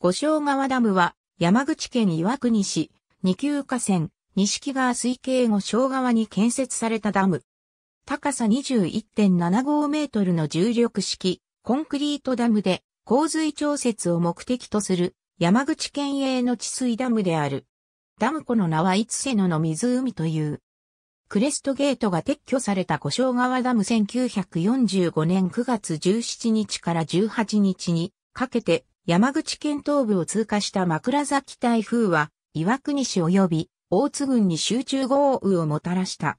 五章川ダムは、山口県岩国市、二級河川、西木川水系五章川に建設されたダム。高さ21.75メートルの重力式、コンクリートダムで、洪水調節を目的とする、山口県営の治水ダムである。ダム湖の名は五瀬野の湖という。クレストゲートが撤去された五章川ダム1945年9月17日から18日にかけて山口県東部を通過した枕崎台風は、岩国市及び大津郡に集中豪雨をもたらした。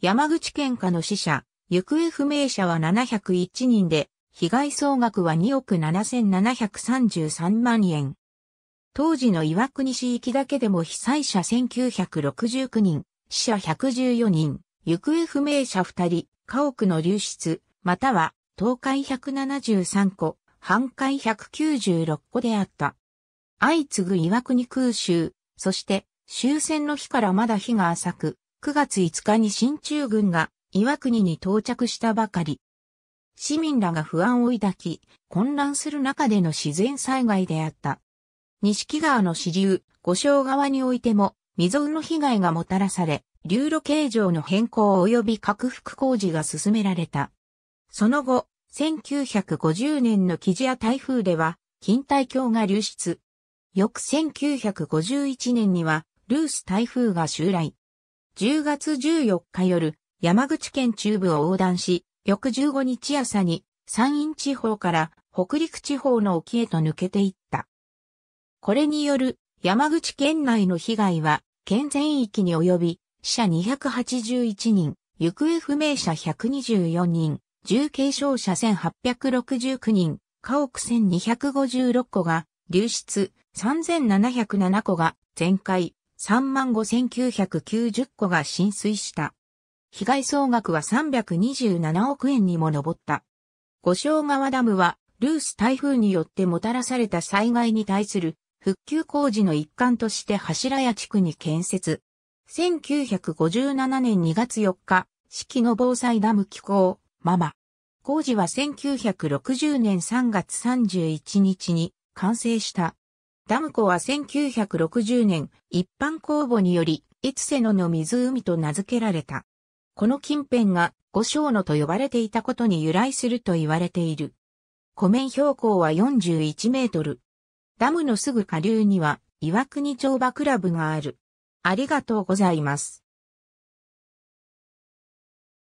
山口県下の死者、行方不明者は701人で、被害総額は2億7733万円。当時の岩国市域だけでも被災者1969人、死者114人、行方不明者2人、家屋の流出、または倒壊173個、半壊196個であった。相次ぐ岩国空襲、そして終戦の日からまだ日が浅く、9月5日に新中軍が岩国に到着したばかり。市民らが不安を抱き、混乱する中での自然災害であった。錦川の支流、五章川においても、未曾有の被害がもたらされ、流路形状の変更及び拡幅工事が進められた。その後、1950年のキジや台風では、錦帯橋が流出。翌1951年には、ルース台風が襲来。10月14日夜、山口県中部を横断し、翌15日朝に、山陰地方から北陸地方の沖へと抜けていった。これによる山口県内の被害は、県全域に及び、死者281人、行方不明者124人、重軽傷者1869人、家屋1256戸が流出、3707戸が全壊、35,990戸が浸水した。被害総額は327億円にも上った。五章川ダムは、ルース台風によってもたらされた災害に対する復旧工事の一環として柱屋地区に建設。1957年2月4日、四季の防災ダム機構、ママ。工事は1960年3月31日に完成した。ダム湖は1960年一般公募により、いつせのの湖と名付けられた。この近辺が五章野と呼ばれていたことに由来すると言われている。湖面標高は41メートル。ダムのすぐ下流には岩国乗馬クラブがある。ありがとうございます。